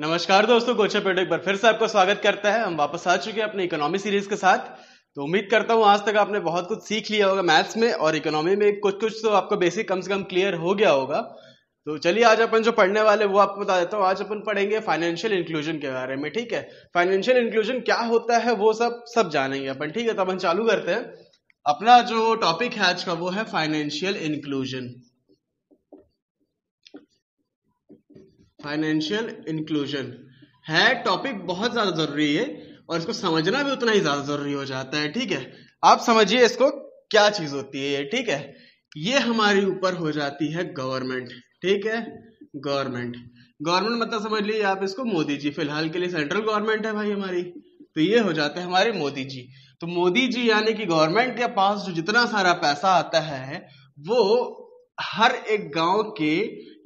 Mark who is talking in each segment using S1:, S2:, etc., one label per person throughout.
S1: नमस्कार दोस्तों गोचा पेड एक बार फिर से आपका स्वागत करता है हम वापस आ चुके हैं अपने इकोनॉमी सीरीज के साथ तो उम्मीद करता हूँ आज तक आपने बहुत कुछ सीख लिया होगा मैथ्स में और इकोनॉमी में कुछ कुछ तो आपका बेसिक कम से कम क्लियर हो गया होगा तो चलिए आज अपन जो पढ़ने वाले वो आपको बता देता हूँ आज अपन पढ़ेंगे फाइनेंशियल इंक्लूजन के बारे में ठीक है फाइनेंशियल इंक्लूजन क्या होता है वो सब सब जानेंगे अपन ठीक है तो अपन चालू करते हैं अपना जो टॉपिक है आज का वो है फाइनेंशियल इंक्लूजन फाइनेंशियल इंक्लूजन है टॉपिक बहुत ज़्यादा ज़रूरी है और इसको समझना भी उतना ही ज़्यादा ज़रूरी हो जाता है ठीक है आप समझिए इसको क्या चीज़ होती है ठीक है ये हमारे ऊपर हो जाती है गवर्नमेंट ठीक है गवर्नमेंट गवर्नमेंट मतलब समझ लीजिए आप इसको मोदी जी फिलहाल के लिए सेंट्रल गवर्नमेंट है भाई हमारी तो ये हो जाते हैं हमारे मोदी जी तो मोदी जी यानी कि गवर्नमेंट के पास जो जितना सारा पैसा आता है वो हर एक गांव के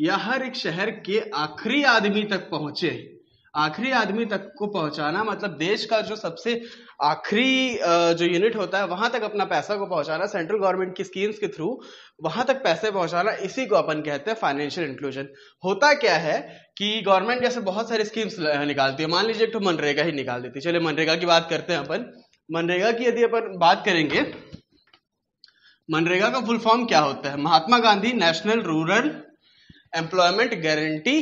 S1: या हर एक शहर के आखिरी आदमी तक पहुंचे आखिरी आदमी तक को पहुंचाना मतलब देश का जो सबसे आखिरी जो यूनिट होता है वहां तक अपना पैसा को पहुंचाना सेंट्रल गवर्नमेंट की स्कीम्स के थ्रू वहां तक पैसे पहुंचाना इसी को अपन कहते हैं फाइनेंशियल इंक्लूजन होता क्या है कि गवर्नमेंट जैसे बहुत सारी स्कीम्स निकालती है मान लीजिए एक तो मनरेगा ही निकाल देती है चलिए मनरेगा की बात करते हैं अपन मनरेगा की यदि अपन बात करेंगे मनरेगा का फुल फॉर्म क्या होता है Mahatma Gandhi national rural employment guarantee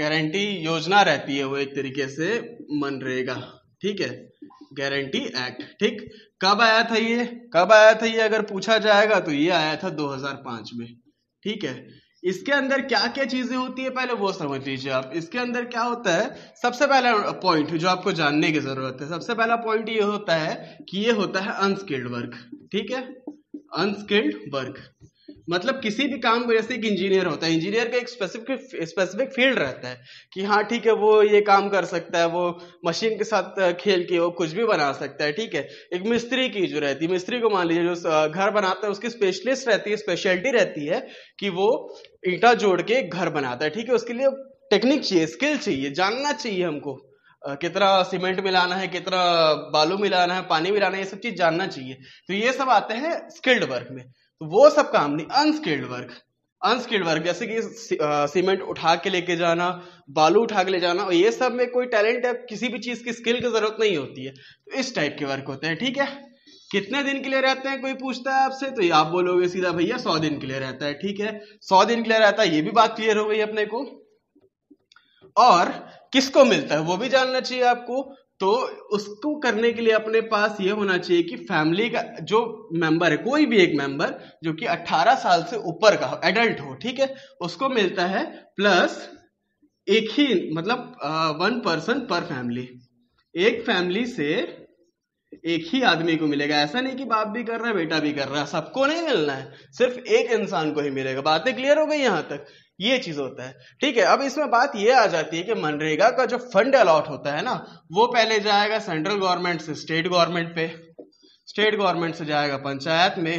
S1: guarantee Yojana रहती है वो एक तरीके से मनरेगा ठीक है गारंटी एक्ट ठीक कब आया था ये कब आया था ये अगर पूछा जाएगा तो ये आया था 2005 में ठीक है इसके अंदर क्या क्या चीजें होती है पहले वो समझ लीजिए आप इसके अंदर क्या होता है सबसे पहला पॉइंट जो आपको जानने की जरूरत है सबसे पहला पॉइंट ये होता है कि ये होता है अनस्किल्ड वर्क ठीक है अनस्किल्ड वर्क मतलब किसी भी काम को जैसे एक इंजीनियर होता है इंजीनियर का एक स्पेसिफिक स्पेसिफिक फील्ड रहता है कि हाँ ठीक है वो ये काम कर सकता है वो मशीन के साथ खेल के वो कुछ भी बना सकता है ठीक है एक मिस्त्री की जो रहती है मिस्त्री को मान लीजिए जो घर बनाता है उसकी स्पेशलिस्ट रहती है स्पेशलिटी रहती है कि वो ईटा जोड़ के घर बनाता है ठीक है उसके लिए टेक्निक चाहिए स्किल चाहिए जानना चाहिए हमको कितना सीमेंट मिलाना है कितना बालू मिलाना है पानी मिलाना है ये सब चीज जानना चाहिए तो ये सब आते हैं स्किल्ड वर्क में तो वो सब काम नहीं अनस्किल्ड वर्क अनस्किल्ड वर्क जैसे कि सीमेंट उठा के लेके जाना बालू उठा के ले जाना और ये सब में कोई टैलेंट या किसी भी चीज की स्किल की जरूरत नहीं होती है तो इस टाइप के वर्क होते हैं ठीक है कितने दिन के लिए रहते हैं कोई पूछता है आपसे तो आप बोलोगे सीधा भैया सौ दिन के लिए रहता है ठीक है सौ दिन के लिए रहता है ये भी बात क्लियर हो गई अपने को और किसको मिलता है वो भी जानना चाहिए आपको तो उसको करने के लिए अपने पास ये होना चाहिए कि फैमिली का जो मेंबर है कोई भी एक मेंबर जो कि 18 साल से ऊपर का हो एडल्ट हो ठीक है उसको मिलता है प्लस एक ही मतलब वन पर्सन पर फैमिली एक फैमिली से एक ही आदमी को मिलेगा ऐसा नहीं कि बाप भी कर रहा है बेटा भी कर रहा है सबको नहीं मिलना है सिर्फ एक इंसान को ही मिलेगा बातें क्लियर हो गई यहां तक ये चीज होता है ठीक है अब इसमें बात ये आ जाती है कि मनरेगा का जो फंड अलॉट होता है ना वो पहले जाएगा सेंट्रल गवर्नमेंट से स्टेट गवर्नमेंट पे स्टेट गवर्नमेंट से जाएगा पंचायत में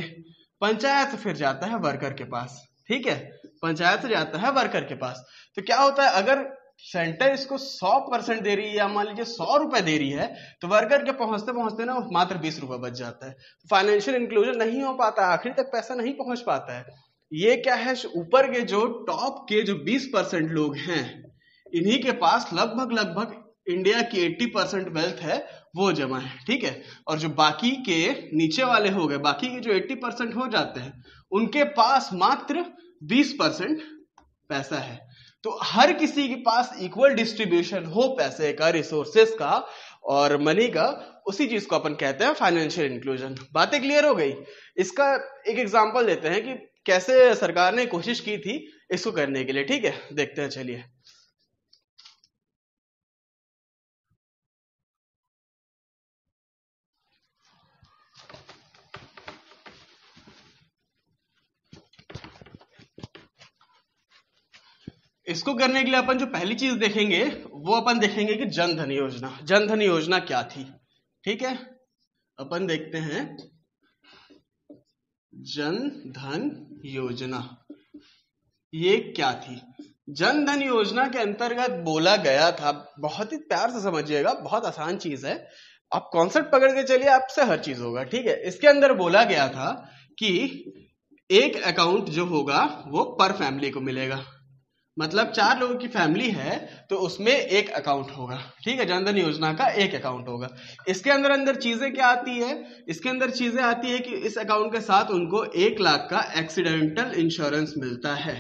S1: पंचायत से फिर जाता है वर्कर के पास ठीक है पंचायत से जाता है वर्कर के पास तो क्या होता है अगर सेंटर इसको सौ परसेंट दे रही है या मान लीजिए सौ रुपए दे रही है तो वर्कर के पहुंचते पहुंचते ना मात्र बीस रुपए बच जाता है फाइनेंशियल इंक्लूजन नहीं हो पाता आखिरी तक पैसा नहीं पहुंच पाता है ये क्या है ऊपर के जो टॉप के जो 20 परसेंट लोग हैं इन्हीं के पास लगभग लगभग इंडिया की 80 परसेंट वेल्थ है वो जमा है ठीक है और जो बाकी के नीचे वाले हो गए बाकी के जो 80 परसेंट हो जाते हैं उनके पास मात्र 20 परसेंट पैसा है तो हर किसी के पास इक्वल डिस्ट्रीब्यूशन हो पैसे का रिसोर्सेस का और मनी का उसी चीज को अपन कहते हैं फाइनेंशियल इंक्लूजन बातें क्लियर हो गई इसका एक एग्जाम्पल देते हैं कि कैसे सरकार ने कोशिश की थी इसको करने के लिए ठीक है देखते हैं चलिए इसको करने के लिए अपन जो पहली चीज देखेंगे वो अपन देखेंगे कि जनधन योजना जनधन योजना क्या थी ठीक है अपन देखते हैं जन धन योजना ये क्या थी जन धन योजना के अंतर्गत बोला गया था बहुत ही प्यार से समझिएगा बहुत आसान चीज है आप कॉन्सेप्ट पकड़ के चलिए आपसे हर चीज होगा ठीक है इसके अंदर बोला गया था कि एक अकाउंट जो होगा वो पर फैमिली को मिलेगा मतलब चार लोगों की फैमिली है तो उसमें एक अकाउंट होगा ठीक है जनधन योजना का एक अकाउंट होगा इसके अंदर अंदर चीजें क्या आती है इसके अंदर चीजें आती है कि इस अकाउंट के साथ उनको एक लाख का एक्सीडेंटल इंश्योरेंस मिलता है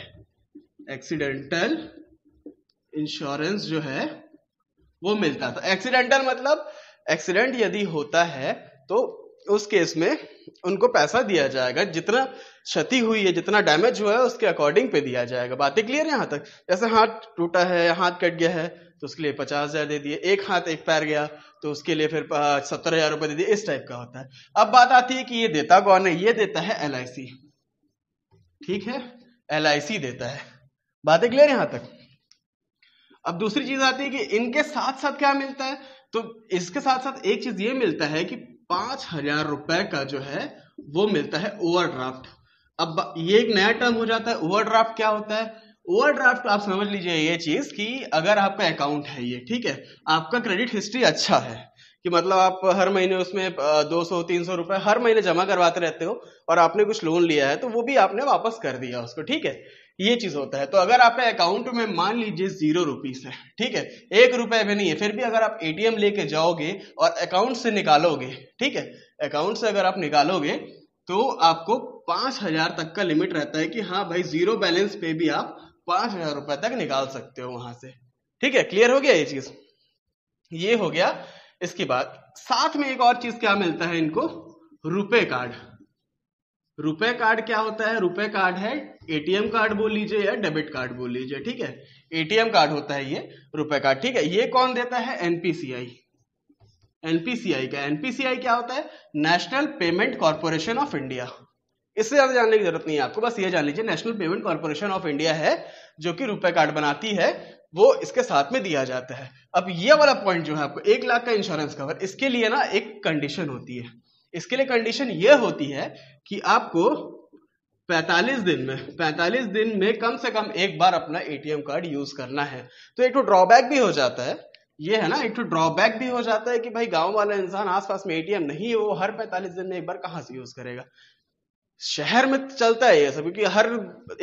S1: एक्सीडेंटल इंश्योरेंस जो है वो मिलता था एक्सीडेंटल तो मतलब एक्सीडेंट यदि होता है तो उस केस में उनको पैसा दिया जाएगा जितना क्षति हुई है जितना डैमेज हुआ है उसके अकॉर्डिंग पे दिया जाएगा बातें क्लियर है यहाँ तक जैसे हाथ टूटा है हाथ कट गया है तो उसके लिए पचास हजार दे दिए एक हाथ एक पैर गया तो उसके लिए फिर सत्तर हजार रुपए दे दिए इस टाइप का होता है अब बात आती है कि ये देता कौन है ये देता है एल ठीक है एल देता है बातें क्लियर यहां तक अब दूसरी चीज आती है कि इनके साथ साथ क्या मिलता है तो इसके साथ साथ एक चीज ये मिलता है कि पांच हजार रुपए का जो है वो मिलता है ओवरड्राफ्ट अब ये एक नया टर्म हो जाता है ओवरड्राफ्ट क्या होता है ओवरड्राफ्ट आप समझ लीजिए ये चीज कि अगर आपका अकाउंट है ये ठीक है आपका क्रेडिट हिस्ट्री अच्छा है कि मतलब आप हर महीने उसमें दो सौ तीन सौ रुपए हर महीने जमा करवाते रहते हो और आपने कुछ लोन लिया है तो वो भी आपने वापस कर दिया उसको ठीक है ये चीज होता है तो अगर आपका अकाउंट में मान लीजिए जीरो रुपीस है ठीक है एक रुपए में नहीं है फिर भी अगर आप एटीएम लेके जाओगे और अकाउंट से निकालोगे ठीक है अकाउंट से अगर आप निकालोगे तो आपको पांच हजार तक का लिमिट रहता है कि हाँ भाई जीरो बैलेंस पे भी आप पांच हजार रुपए तक निकाल सकते हो वहां से ठीक है क्लियर हो गया ये चीज ये हो गया इसके बाद साथ में एक और चीज क्या मिलता है इनको रुपे कार्ड रुपए कार्ड क्या होता है रुपए कार्ड है एटीएम कार्ड बोल लीजिए या डेबिट कार्ड बोल लीजिए ठीक है एटीएम कार्ड होता है ये रुपए कार्ड ठीक है ये कौन देता है एनपीसीआई एनपीसीआई का एनपीसीआई क्या होता है national payment corporation of India इससे ज्यादा जानने की जरूरत नहीं है आपको बस ये जान लीजिए national payment corporation of India है जो कि रुपए कार्ड बनाती है वो इसके साथ में दिया जाता है अब ये वाला पॉइंट जो है आपको एक लाख का इंश्योरेंस कवर इसके लिए ना एक कंडीशन होती है इसके लिए कंडीशन ये होती है कि आपको 45 दिन में 45 दिन में कम से कम एक बार अपना एटीएम कार्ड यूज करना है तो एक तो ड्रॉबैक भी हो जाता है ये है ना एक तो ड्रॉबैक भी हो जाता है कि भाई गांव वाला इंसान आसपास में एटीएम नहीं है वो हर 45 दिन में एक बार कहां से यूज करेगा शहर में चलता है ये सब क्योंकि हर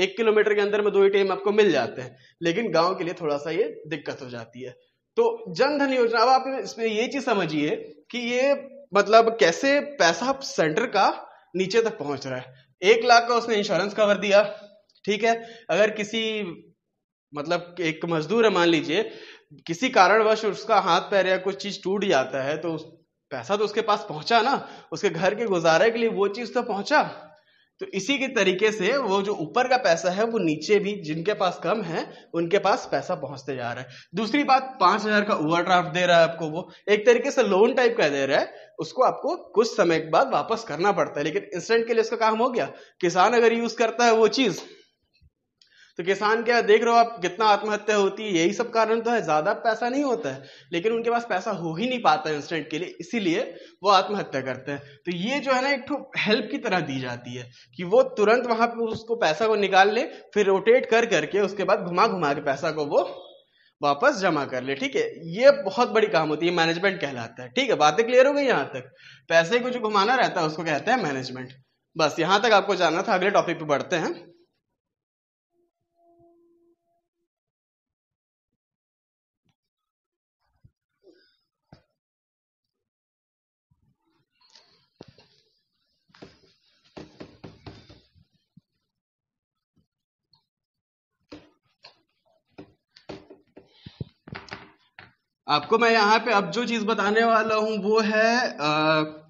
S1: एक किलोमीटर के अंदर में दो एटीएम आपको मिल जाते हैं लेकिन गाँव के लिए थोड़ा सा ये दिक्कत हो जाती है तो जनधन योजना अब आप इसमें ये चीज समझिए कि ये मतलब कैसे पैसा सेंटर का नीचे तक पहुंच रहा है एक लाख का उसने इंश्योरेंस कवर दिया ठीक है अगर किसी मतलब एक मजदूर है मान लीजिए किसी कारणवश उसका हाथ पैर या कुछ चीज टूट जाता है तो पैसा तो उसके पास पहुंचा ना उसके घर के गुजारे के लिए वो चीज तो पहुंचा तो इसी के तरीके से वो जो ऊपर का पैसा है वो नीचे भी जिनके पास कम है उनके पास पैसा पहुंचते जा रहा है दूसरी बात पांच हजार का ओवरड्राफ्ट दे रहा है आपको वो एक तरीके से लोन टाइप का दे रहा है उसको आपको कुछ समय के बाद वापस करना पड़ता है लेकिन इंस्टेंट के लिए उसका काम हो गया किसान अगर यूज करता है वो चीज तो किसान क्या देख रहे हो आप कितना आत्महत्या होती है यही सब कारण तो है ज्यादा पैसा नहीं होता है लेकिन उनके पास पैसा हो ही नहीं पाता इंस्टेंट के लिए इसीलिए वो आत्महत्या करते हैं तो ये जो है ना एक हेल्प की तरह दी जाती है कि वो तुरंत वहां पर उसको पैसा को निकाल ले फिर रोटेट कर करके उसके बाद घुमा घुमा के पैसा को वो वापस जमा कर ले ठीक है ये बहुत बड़ी काम होती है मैनेजमेंट कहलाता है ठीक है बातें क्लियर हो गई यहाँ तक पैसे को जो घुमाना रहता है उसको कहते हैं मैनेजमेंट बस यहां तक आपको जाना था अगले टॉपिक पे बढ़ते हैं आपको मैं यहाँ पे अब जो चीज़ बताने वाला हूँ वो है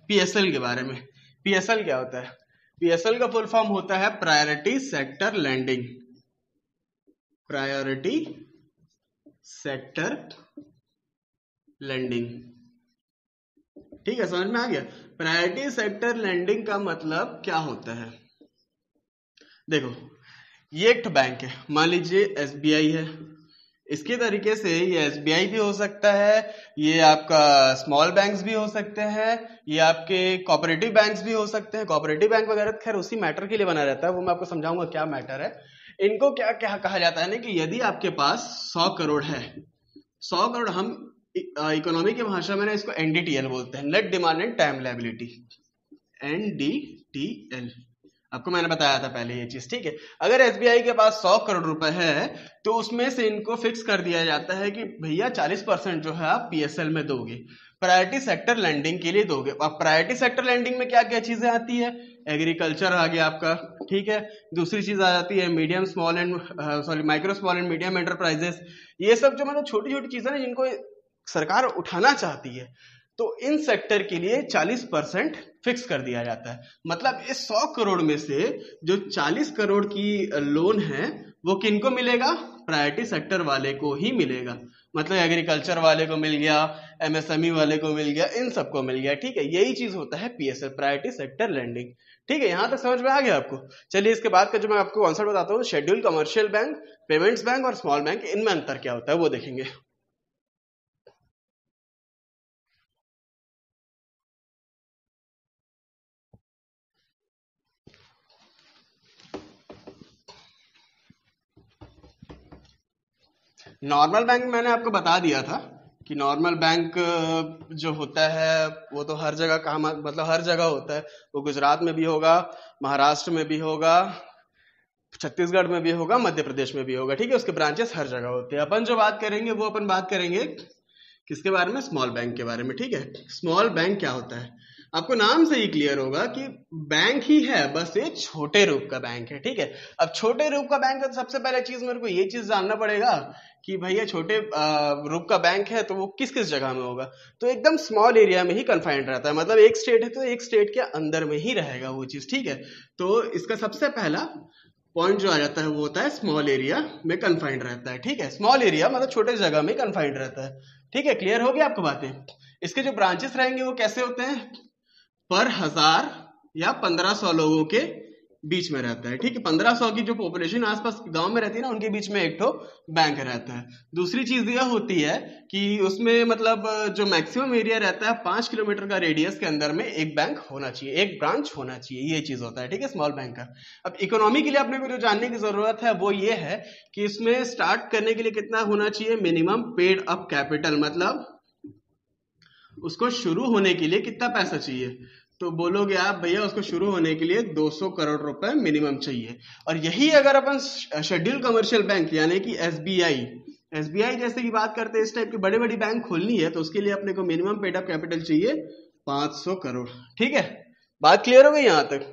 S1: पी एस एल के बारे में पी एस एल क्या होता है पी एस एल का फुल फॉर्म होता है priority sector lending priority sector lending ठीक है समझ में आ गया प्रायोरिटी सेक्टर लैंडिंग का मतलब क्या होता है देखो ये एक बैंक तो है मान लीजिए एसबीआई है इसके तरीके से ये एस भी हो सकता है ये आपका स्मॉल बैंक्स भी हो सकते हैं ये आपके कॉपरेटिव बैंक्स भी हो सकते हैं कॉपरेटिव बैंक वगैरह खैर उसी मैटर के लिए बना रहता है वो मैं आपको समझाऊंगा क्या मैटर है इनको क्या क्या कहा जाता है ना कि यदि आपके पास सौ करोड़ है सौ करोड़ हम इकोनॉमी की भाषा में ना इसको एनडीटीएल बोलते हैं net demand and time liability NDTL आपको मैंने बताया था पहले ये चीज ठीक है अगर एस के पास सौ करोड़ रुपए है तो उसमें से इनको फिक्स कर दिया जाता है कि भैया चालीस परसेंट जो है आप पी में दोगे प्रायोरिटी सेक्टर लैंडिंग के लिए दोगे और प्रायोरिटी सेक्टर लैंडिंग में क्या क्या चीजें आती है एग्रीकल्चर आ गया आपका ठीक है दूसरी चीज आ जाती है medium small and sorry micro small and medium enterprises ये सब जो मतलब छोटी छोटी चीजें ना जिनको सरकार उठाना चाहती है तो इन सेक्टर के लिए 40 परसेंट फिक्स कर दिया जाता है मतलब इस 100 करोड़ में से जो 40 करोड़ की लोन है वो किनको मिलेगा प्रायोरिटी सेक्टर वाले को ही मिलेगा मतलब एग्रीकल्चर वाले को मिल गया एमएसएमई e वाले को मिल गया इन सबको मिल गया ठीक है यही चीज होता है पीएसएल प्रायोरिटी सेक्टर लैंडिंग ठीक है यहां तक समझ में आ गया आपको चलिए इसके बाद का जो मैं आपको कॉन्सेप्ट बताता हूँ schedule commercial bank payments bank और स्मॉल बैंक इनमें अंतर क्या होता है वो देखेंगे नॉर्मल बैंक मैंने आपको बता दिया था कि नॉर्मल बैंक जो होता है वो तो हर जगह काम मतलब हर जगह होता है वो गुजरात में भी होगा महाराष्ट्र में भी होगा छत्तीसगढ़ में भी होगा मध्य प्रदेश में भी होगा ठीक है उसके ब्रांचेस हर जगह होते हैं अपन जो बात करेंगे वो अपन बात करेंगे किसके बारे में स्मॉल बैंक के बारे में ठीक है स्मॉल बैंक क्या होता है आपको नाम से ही क्लियर होगा कि बैंक ही है बस ये छोटे रूप का बैंक है ठीक है अब छोटे रूप का बैंक है तो सबसे पहले चीज मेरे को ये चीज जानना पड़ेगा कि भैया छोटे रूप का बैंक है तो वो किस किस जगह में होगा तो एकदम स्मॉल एरिया में ही कन्फाइंड रहता है मतलब एक स्टेट है तो एक स्टेट के अंदर में ही रहेगा वो चीज ठीक है तो इसका सबसे पहला पॉइंट जो आ जाता है वो होता है स्मॉल एरिया में कन्फाइंड रहता है ठीक है स्मॉल एरिया मतलब छोटे जगह में कन्फाइंड रहता है ठीक है क्लियर हो गया आपको बातें इसके जो ब्रांचेस रहेंगे वो कैसे होते हैं पर हजार या पंद्रह सौ लोगों के बीच में रहता है ठीक है पंद्रह सौ की जो पॉपुलेशन आसपास गांव में रहती है ना उनके बीच में एक ठो बैंक रहता है दूसरी चीज यह होती है कि उसमें मतलब जो मैक्सिमम एरिया रहता है पांच किलोमीटर का रेडियस के अंदर में एक बैंक होना चाहिए एक ब्रांच होना चाहिए ये चीज होता है ठीक है स्मॉल बैंक का अब इकोनॉमी के लिए अपने को जो जानने की जरूरत है वो ये है कि इसमें स्टार्ट करने के लिए कितना होना चाहिए मिनिमम पेड अप कैपिटल मतलब उसको शुरू होने के लिए कितना पैसा चाहिए तो बोलोगे आप भैया उसको शुरू होने के लिए 200 करोड़ रुपए मिनिमम चाहिए और यही अगर अपन शेड्यूल कमर्शियल बैंक यानी कि एस एसबीआई जैसे की बात करते हैं इस टाइप की बड़े बड़ी बैंक खोलनी है तो उसके लिए अपने को मिनिमम पेड कैपिटल चाहिए 500 करोड़ ठीक है बात क्लियर हो गई यहां तक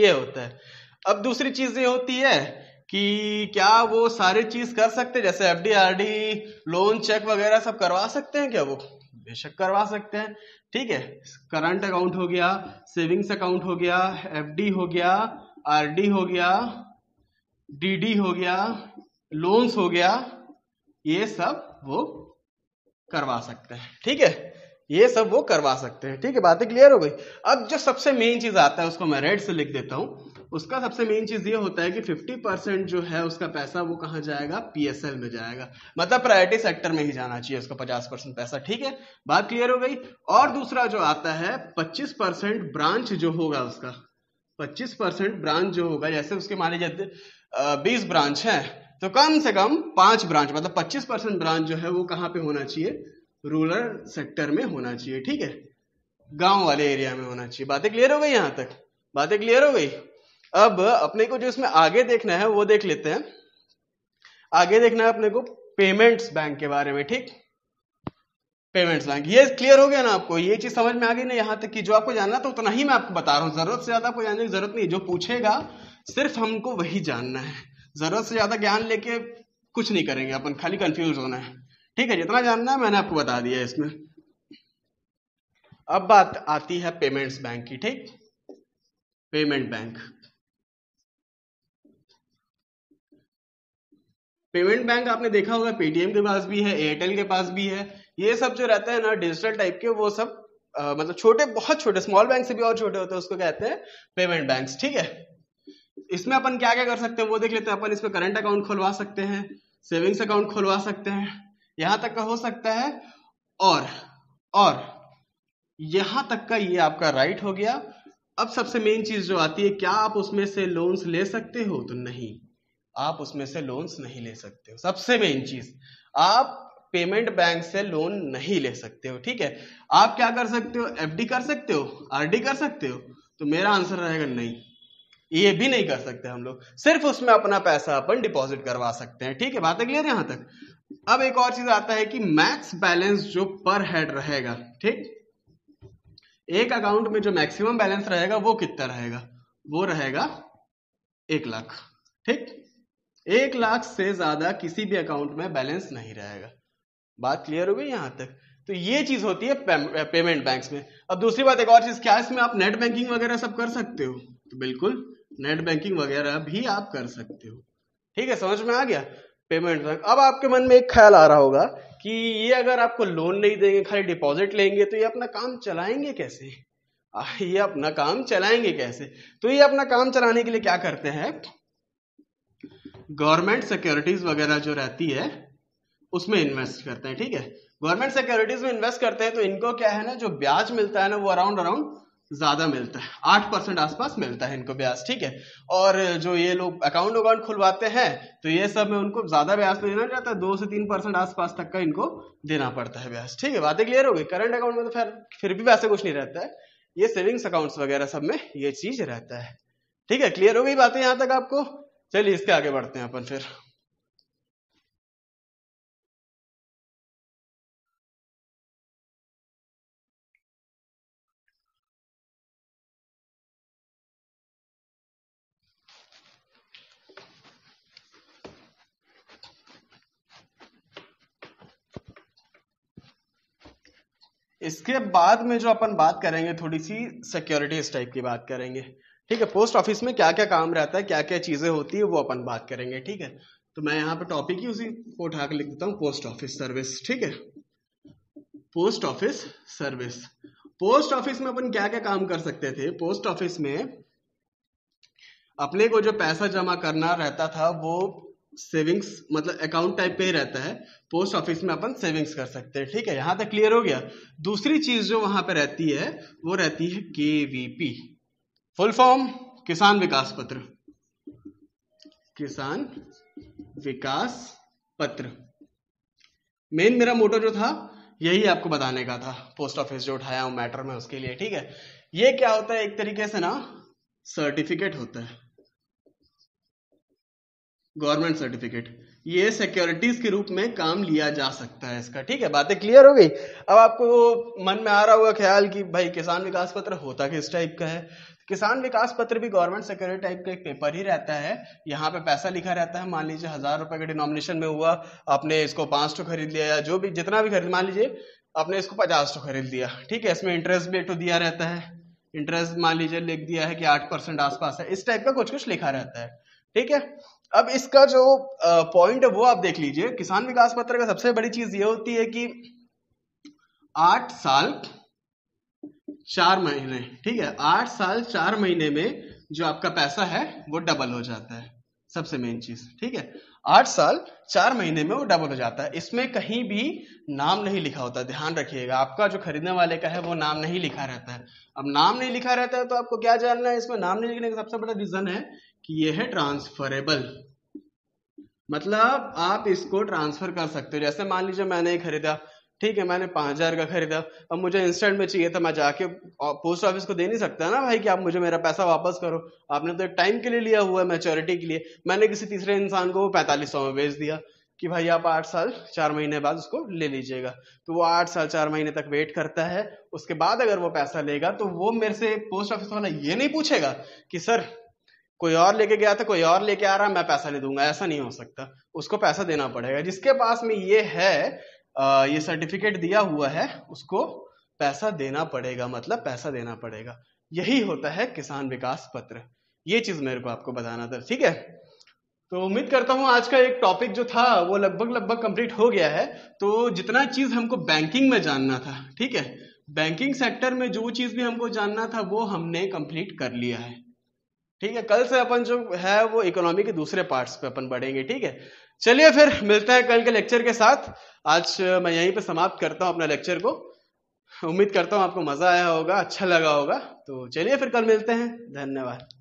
S1: ये होता है अब दूसरी चीज ये होती है कि क्या वो सारी चीज कर सकते जैसे एफ डी लोन चेक वगैरह सब करवा सकते हैं क्या वो बेशक करवा सकते हैं ठीक है करंट अकाउंट हो गया सेविंग्स अकाउंट हो गया एफडी हो गया आरडी हो गया डीडी हो गया लोन्स हो गया ये सब वो करवा सकते हैं ठीक है ये सब वो करवा सकते हैं ठीक है बातें क्लियर हो गई अब जो सबसे मेन चीज आता है उसको मैं रेड से लिख देता हूं उसका सबसे मेन चीज ये होता है कि 50 परसेंट जो है उसका पैसा वो कहाँ जाएगा पीएसएल में जाएगा मतलब प्रायोरिटी सेक्टर में ही जाना चाहिए उसका 50 परसेंट पैसा ठीक है बात क्लियर हो गई और दूसरा जो आता है 25 परसेंट ब्रांच जो होगा उसका 25 परसेंट ब्रांच जो होगा जैसे उसके माने जाते बीस ब्रांच है तो कम से कम पांच ब्रांच मतलब पच्चीस परसेंट ब्रांच जो है वो कहाँ पे होना चाहिए रूरल सेक्टर में होना चाहिए ठीक है गांव वाले एरिया में होना चाहिए बातें क्लियर हो गई यहां तक बातें क्लियर हो गई अब अपने को जो इसमें आगे देखना है वो देख लेते हैं आगे देखना है अपने को पेमेंट्स बैंक के बारे में ठीक पेमेंट्स बैंक ये क्लियर हो गया ना आपको ये चीज समझ में आ गई ना यहां तक कि जो आपको जानना था उतना ही मैं आपको बता रहा हूं जरूरत से ज्यादा आपको जानने की जरूरत नहीं जो पूछेगा सिर्फ हमको वही जानना है जरूरत से ज्यादा ज्ञान लेके कुछ नहीं करेंगे अपन खाली कंफ्यूज होना है ठीक है जितना जानना है मैंने आपको बता दिया इसमें अब बात आती है पेमेंट्स बैंक की ठीक पेमेंट बैंक पेमेंट बैंक आपने देखा होगा पेटीएम के पास भी है एयरटेल के पास भी है ये सब जो रहता है ना डिजिटल टाइप के वो सब आ, मतलब छोटे बहुत छोटे स्मॉल बैंक से भी और छोटे होते हैं उसको कहते हैं पेमेंट बैंक ठीक है इसमें अपन क्या क्या कर सकते हैं वो देख लेते हैं अपन इसमें करंट अकाउंट खुलवा सकते हैं सेविंग्स अकाउंट खुलवा सकते हैं यहां तक का हो सकता है और और यहां तक का ये आपका राइट हो गया अब सबसे मेन चीज जो आती है क्या आप उसमें से लोन्स ले सकते हो तो नहीं आप उसमें से लोन्स नहीं ले सकते हो सबसे मेन चीज आप पेमेंट बैंक से लोन नहीं ले सकते हो ठीक है आप क्या कर सकते हो एफ कर सकते हो आरडी कर सकते हो तो मेरा आंसर रहेगा नहीं ये भी नहीं कर सकते हम लोग सिर्फ उसमें अपना पैसा अपन डिपॉजिट करवा सकते हैं ठीक है बातें क्लियर यहां तक अब एक और चीज आता है कि मैक्स बैलेंस जो पर हेड रहेगा ठीक एक अकाउंट में जो मैक्सिमम बैलेंस रहेगा वो कितना रहेगा वो रहेगा एक लाख ठीक एक लाख से ज्यादा किसी भी अकाउंट में बैलेंस नहीं रहेगा बात क्लियर हो गई यहां तक तो ये चीज होती है पे, पेमेंट बैंक्स में अब दूसरी बात एक और चीज क्या इसमें आप नेट बैंकिंग वगैरह सब कर सकते हो तो बिल्कुल नेट बैंकिंग वगैरह भी आप कर सकते हो ठीक है समझ में आ गया पेमेंट बैंक अब आपके मन में एक ख्याल आ रहा होगा कि ये अगर आपको लोन नहीं देंगे खाली डिपॉजिट लेंगे तो ये अपना काम चलाएंगे कैसे ये अपना काम चलाएंगे कैसे तो ये अपना काम चलाने के लिए क्या करते हैं गवर्नमेंट सिक्योरिटीज वगैरह जो रहती है उसमें इन्वेस्ट करते हैं ठीक है गवर्नमेंट सिक्योरिटीज में इन्वेस्ट करते हैं तो इनको क्या है ना जो ब्याज मिलता है ना वो अराउंड अराउंड ज्यादा मिलता है आठ परसेंट आसपास मिलता है इनको ब्याज ठीक है और जो ये लोग अकाउंट अकाउंट खुलवाते हैं तो ये सब में उनको ज्यादा ब्याज तो देना चाहता है दो से तीन परसेंट आसपास तक का इनको देना पड़ता है ब्याज ठीक है बातें क्लियर हो गई करंट अकाउंट में तो फिर फिर भी वैसे कुछ नहीं रहता है ये सेविंग्स अकाउंट्स वगैरह सब में ये चीज रहता है ठीक है क्लियर हो गई बातें यहाँ तक आपको चलिए इसके आगे बढ़ते हैं अपन फिर इसके बाद में जो अपन बात करेंगे थोड़ी सी सिक्योरिटीज टाइप की बात करेंगे ठीक है पोस्ट ऑफिस में क्या क्या काम रहता है क्या क्या चीजें होती है वो अपन बात करेंगे ठीक है तो मैं यहाँ पे टॉपिक ही उसी को उठा के लिख देता हूँ पोस्ट ऑफिस सर्विस ठीक है post office service post office में अपन क्या क्या काम कर सकते थे पोस्ट ऑफिस में अपने को जो पैसा जमा करना रहता था वो सेविंग्स मतलब अकाउंट टाइप पे ही रहता है पोस्ट ऑफिस में अपन सेविंग्स कर सकते हैं ठीक है यहां तक क्लियर हो गया दूसरी चीज जो वहां पे रहती है वो रहती है केवीपी फुल फॉर्म किसान विकास पत्र किसान विकास पत्र मेन मेरा मोटो जो था यही आपको बताने का था पोस्ट ऑफिस जो उठाया हूं मैटर में उसके लिए ठीक है ये क्या होता है एक तरीके से ना सर्टिफिकेट होता है गवर्नमेंट सर्टिफिकेट ये सिक्योरिटीज के रूप में काम लिया जा सकता है इसका ठीक है बातें क्लियर हो गई अब आपको मन में आ रहा होगा ख्याल कि भाई किसान विकास पत्र होता किस टाइप का है किसान विकास पत्र भी गवर्नमेंट सेक्रेटरी टाइप का एक पेपर ही रहता है यहाँ पे पैसा लिखा रहता है मान लीजिए हजार रुपए का डिनोमिनेशन में हुआ आपने इसको पांच टू खरीद लिया या जो भी जितना भी खरीद मान लीजिए आपने इसको पचास टू खरीद लिया ठीक है इसमें इंटरेस्ट भी तो दिया रहता है इंटरेस्ट मान लीजिए लिख दिया है कि आठ परसेंट आसपास है इस टाइप का कुछ कुछ लिखा रहता है ठीक है अब इसका जो पॉइंट है वो आप देख लीजिए किसान विकास पत्र का सबसे बड़ी चीज ये होती है कि आठ साल चार महीने ठीक है आठ साल चार महीने में जो आपका पैसा है वो डबल हो जाता है सबसे मेन चीज ठीक है आठ साल चार महीने में वो डबल हो जाता है इसमें कहीं भी नाम नहीं लिखा होता ध्यान रखिएगा आपका जो खरीदने वाले का है वो नाम नहीं लिखा रहता है अब नाम नहीं लिखा रहता है तो आपको क्या जानना है इसमें नाम नहीं लिखने का सबसे बड़ा रीजन है कि ये है ट्रांसफरेबल मतलब आप इसको ट्रांसफर कर सकते हो जैसे मान लीजिए मैंने खरीदा ठीक है मैंने पाँच हज़ार का खरीदा अब मुझे इंस्टेंट में चाहिए था मैं जाके पोस्ट ऑफिस को दे नहीं सकता ना भाई कि आप मुझे मेरा पैसा वापस करो आपने तो एक टाइम के लिए लिया हुआ है मेच्योरिटी के लिए मैंने किसी तीसरे इंसान को वो पैंतालीस सौ में भेज दिया कि भाई आप आठ साल चार महीने बाद उसको ले लीजिएगा तो वो आठ साल चार महीने तक वेट करता है उसके बाद अगर वो पैसा लेगा तो वो मेरे से पोस्ट ऑफिस वाला ये नहीं पूछेगा कि सर कोई और लेके गया था कोई और लेके आ रहा मैं पैसा नहीं दूंगा ऐसा नहीं हो सकता उसको पैसा देना पड़ेगा जिसके पास में ये है ये सर्टिफिकेट दिया हुआ है उसको पैसा देना पड़ेगा मतलब पैसा देना पड़ेगा यही होता है किसान विकास पत्र ये चीज मेरे को आपको बताना था ठीक है तो उम्मीद करता हूं आज का एक टॉपिक जो था वो लगभग लगभग कंप्लीट हो गया है तो जितना चीज हमको बैंकिंग में जानना था ठीक है बैंकिंग सेक्टर में जो चीज भी हमको जानना था वो हमने कंप्लीट कर लिया है ठीक है कल से अपन जो है वो इकोनॉमी के दूसरे पार्ट्स पे अपन बढ़ेंगे ठीक है चलिए फिर मिलते हैं कल के लेक्चर के साथ आज मैं यहीं पे समाप्त करता हूँ अपना लेक्चर को उम्मीद करता हूँ आपको मजा आया होगा अच्छा लगा होगा तो चलिए फिर कल मिलते हैं धन्यवाद